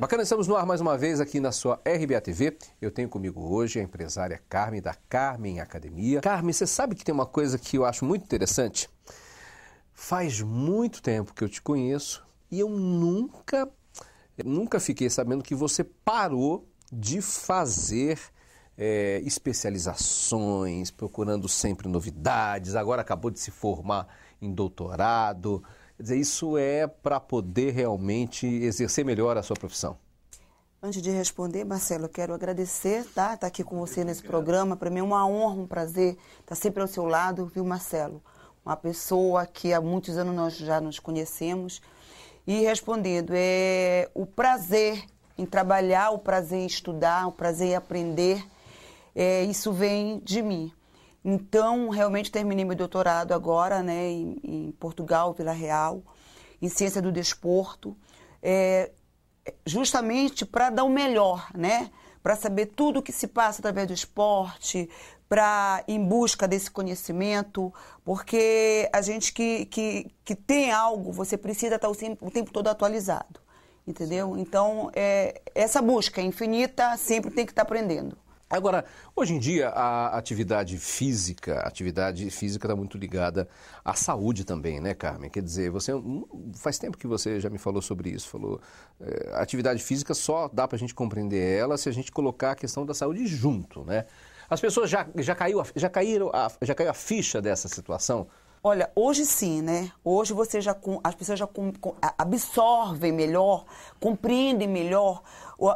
Bacana, estamos no ar mais uma vez aqui na sua RBA TV. Eu tenho comigo hoje a empresária Carmen, da Carmen Academia. Carmen, você sabe que tem uma coisa que eu acho muito interessante? Faz muito tempo que eu te conheço e eu nunca, nunca fiquei sabendo que você parou de fazer é, especializações, procurando sempre novidades. Agora acabou de se formar em doutorado. Quer dizer, isso é para poder realmente exercer melhor a sua profissão. Antes de responder, Marcelo, quero agradecer, tá? Estar tá aqui com você nesse programa. Para mim é uma honra, um prazer estar tá sempre ao seu lado, viu, Marcelo? Uma pessoa que há muitos anos nós já nos conhecemos. E respondendo, é o prazer em trabalhar, o prazer em estudar, o prazer em aprender, é, isso vem de mim. Então, realmente terminei meu doutorado agora, né, em, em Portugal, Vila Real, em ciência do desporto, é, justamente para dar o melhor, né, para saber tudo o que se passa através do esporte, para em busca desse conhecimento, porque a gente que, que, que tem algo, você precisa estar tá o tempo, o tempo todo atualizado, entendeu? Então, é, essa busca é infinita sempre tem que estar tá aprendendo. Agora, hoje em dia, a atividade física, a atividade física está muito ligada à saúde também, né, Carmen? Quer dizer, você hum, faz tempo que você já me falou sobre isso, falou é, atividade física só dá para a gente compreender ela se a gente colocar a questão da saúde junto, né? As pessoas já, já, caiu, já, caíram a, já caiu a ficha dessa situação? Olha, hoje sim, né? Hoje você já as pessoas já com, com, absorvem melhor, compreendem melhor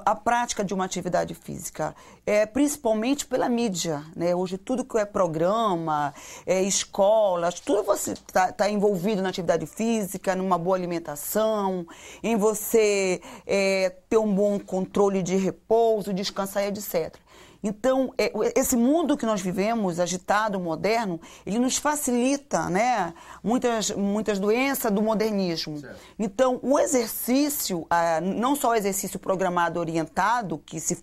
a prática de uma atividade física, é, principalmente pela mídia. Né? Hoje tudo que é programa, é, escolas, tudo você está tá envolvido na atividade física, numa boa alimentação, em você é, ter um bom controle de repouso, descansar, etc. Então, é, esse mundo que nós vivemos, agitado, moderno, ele nos facilita né, muitas, muitas doenças do modernismo. Certo. Então, o exercício, ah, não só o exercício programado orientado, que se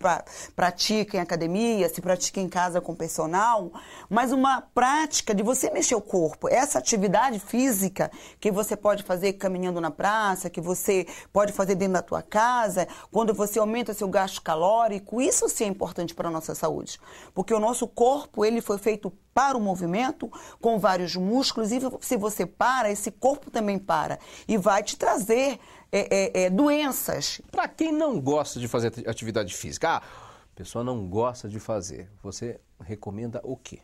pratica em academia, se pratica em casa com personal, mas uma prática de você mexer o corpo. Essa atividade física que você pode fazer caminhando na praça, que você pode fazer dentro da tua casa, quando você aumenta seu gasto calórico, isso sim é importante para a nossa nossa saúde. Porque o nosso corpo, ele foi feito para o movimento, com vários músculos, e se você para, esse corpo também para e vai te trazer é, é, é, doenças. Para quem não gosta de fazer atividade física, ah, a pessoa não gosta de fazer, você recomenda o quê?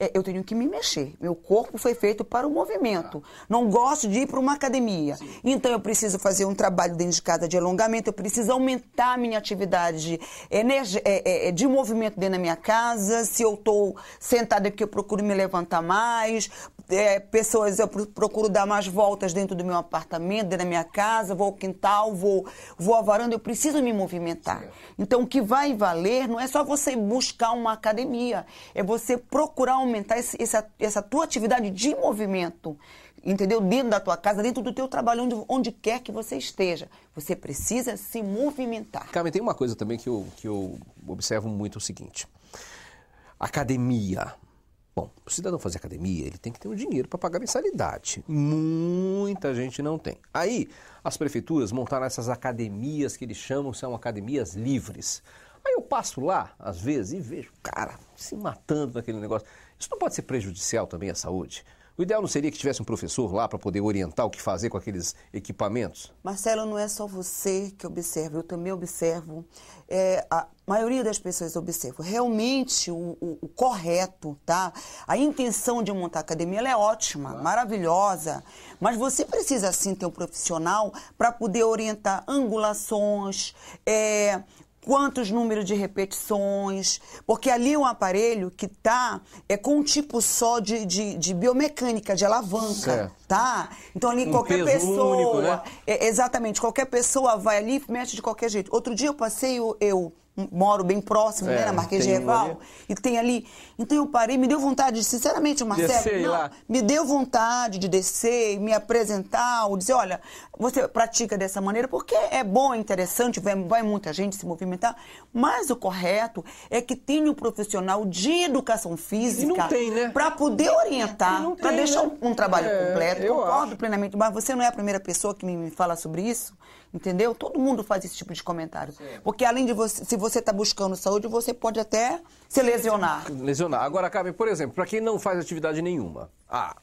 É, eu tenho que me mexer. Meu corpo foi feito para o movimento. Não gosto de ir para uma academia. Sim. Então eu preciso fazer um trabalho dentro de casa de alongamento, eu preciso aumentar a minha atividade de, energia, é, é, de movimento dentro da minha casa. Se eu estou sentada porque eu procuro me levantar mais, é, pessoas, eu procuro dar mais voltas dentro do meu apartamento, dentro da minha casa, vou ao quintal, vou, vou à varanda, eu preciso me movimentar. Então, o que vai valer não é só você buscar uma academia, é você procurar aumentar esse, essa, essa tua atividade de movimento, entendeu? Dentro da tua casa, dentro do teu trabalho, onde, onde quer que você esteja. Você precisa se movimentar. Carmen, tem uma coisa também que eu, que eu observo muito é o seguinte. Academia, Bom, o cidadão fazer academia, ele tem que ter um dinheiro para pagar mensalidade. Muita gente não tem. Aí, as prefeituras montaram essas academias que eles chamam, são academias livres. Aí eu passo lá, às vezes, e vejo o cara se matando naquele negócio. Isso não pode ser prejudicial também à saúde? O ideal não seria que tivesse um professor lá para poder orientar o que fazer com aqueles equipamentos? Marcelo, não é só você que observa, eu também observo. É, a, maioria das pessoas observa. Realmente, o, o, o correto, tá? A intenção de montar academia é ótima, maravilhosa. Mas você precisa, sim, ter um profissional para poder orientar angulações, é, quantos números de repetições, porque ali é um aparelho que tá é com um tipo só de, de, de biomecânica, de alavanca, certo. tá? Então ali um qualquer pessoa, único, né? é, exatamente, qualquer pessoa vai ali mexe de qualquer jeito. Outro dia eu passei eu moro bem próximo, né, é, né, na Marquês de Reval, e tem ali. Então eu parei, me deu vontade, sinceramente, Marcelo, descer, não, me deu vontade de descer, me apresentar, ou dizer, olha, você pratica dessa maneira, porque é bom, é interessante, vai, vai muita gente se movimentar, mas o correto é que tenha um profissional de educação física né? para poder orientar, para deixar né? um trabalho é, completo. Eu concordo acho. plenamente, mas você não é a primeira pessoa que me fala sobre isso, entendeu? Todo mundo faz esse tipo de comentário. Sim. Porque além de você, se você está buscando saúde, você pode até se lesionar. Lesionar. Agora, Carmen, por exemplo, para quem não faz atividade nenhuma, ah,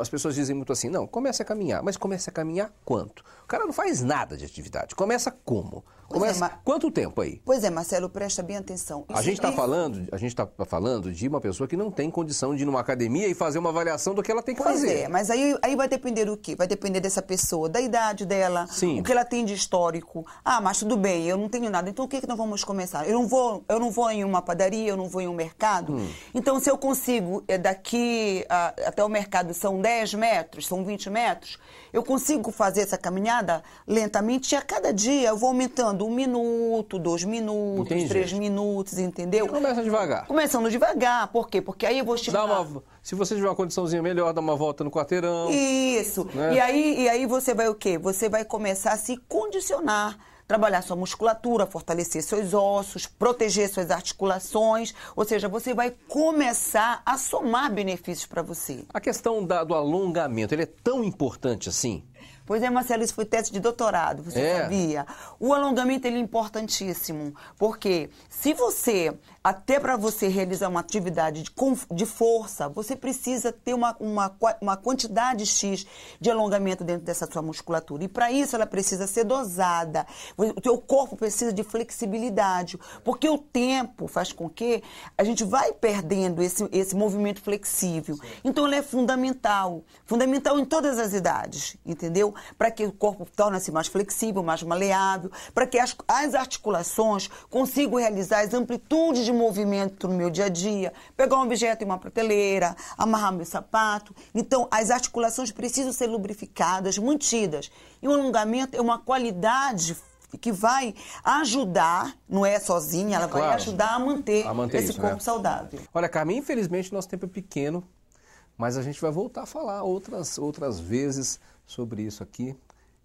as pessoas dizem muito assim, não, comece a caminhar. Mas comece a caminhar quanto? O cara não faz nada de atividade. Começa como? É, Começa é, quanto tempo aí? Pois é, Marcelo, presta bem atenção. Isso a gente está é... falando, a gente está falando de uma pessoa que não tem condição de ir numa academia e fazer uma avaliação do que ela tem que pois fazer. Pois é, mas aí, aí vai depender o quê? Vai depender dessa pessoa, da idade dela, Sim. o que ela tem de histórico. Ah, mas tudo bem, eu não tenho nada. Então o que é que nós vamos começar? Eu não vou, eu não vou em uma padaria, eu não vou em um mercado. Hum. Então se eu consigo eh, daqui a, até o mercado são 10 metros, são 20 metros, eu consigo fazer essa caminhada lentamente e a cada dia eu vou aumentando falando um minuto, dois minutos, Entendi. três minutos, entendeu? E começa devagar. Começando devagar, por quê? Porque aí eu vou estimular... Dá uma, se você tiver uma condiçãozinha melhor, dá uma volta no quarteirão. Isso. Né? E, aí, e aí você vai o quê? Você vai começar a se condicionar trabalhar sua musculatura, fortalecer seus ossos, proteger suas articulações, ou seja, você vai começar a somar benefícios para você. A questão da, do alongamento, ele é tão importante assim? Pois é, Marcelo, isso foi teste de doutorado, você é. sabia? O alongamento ele é importantíssimo, porque se você, até para você realizar uma atividade de, de força, você precisa ter uma, uma, uma quantidade X de alongamento dentro dessa sua musculatura. E para isso ela precisa ser dosada. O teu corpo precisa de flexibilidade, porque o tempo faz com que a gente vai perdendo esse, esse movimento flexível. Então ela é fundamental, fundamental em todas as idades, entendeu? para que o corpo torne-se mais flexível, mais maleável, para que as, as articulações consigam realizar as amplitudes de movimento no meu dia a dia, pegar um objeto em uma prateleira, amarrar meu sapato. Então, as articulações precisam ser lubrificadas, mantidas. E o alongamento é uma qualidade que vai ajudar, não é sozinha, ela claro. vai ajudar a manter, a manter esse isso, corpo né? saudável. Olha, Carmen, infelizmente nosso tempo é pequeno mas a gente vai voltar a falar outras, outras vezes sobre isso aqui.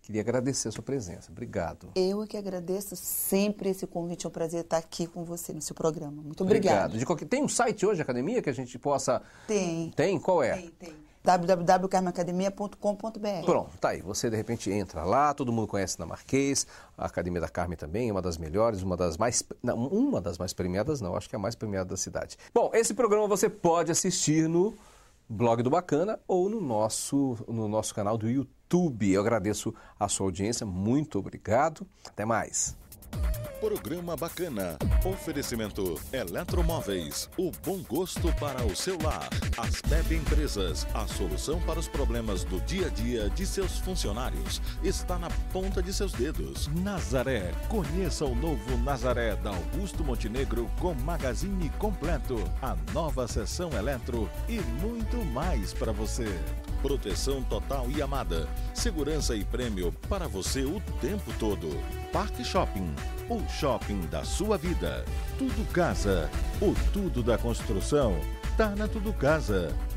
Queria agradecer a sua presença. Obrigado. Eu é que agradeço sempre esse convite. É um prazer estar aqui com você no seu programa. Muito obrigado. obrigado. Qualquer... Tem um site hoje, academia, que a gente possa. Tem. Tem? Qual é? Tem, tem www.carmeacademia.com.br. Pronto, tá aí. Você de repente entra lá, todo mundo conhece na Marquês, a Academia da Carme também, é uma das melhores, uma das mais. Não, uma das mais premiadas, não, acho que é a mais premiada da cidade. Bom, esse programa você pode assistir no blog do Bacana ou no nosso, no nosso canal do YouTube. Eu agradeço a sua audiência, muito obrigado. Até mais. Programa bacana. Oferecimento Eletromóveis. O bom gosto para o seu lar. Aspep Empresas. A solução para os problemas do dia a dia de seus funcionários está na ponta de seus dedos. Nazaré. Conheça o novo Nazaré da Augusto Montenegro com magazine completo, a nova sessão eletro e muito mais para você proteção total e amada, segurança e prêmio para você o tempo todo. Parque Shopping, o shopping da sua vida. Tudo Casa, o tudo da construção. Tá na Tudo Casa.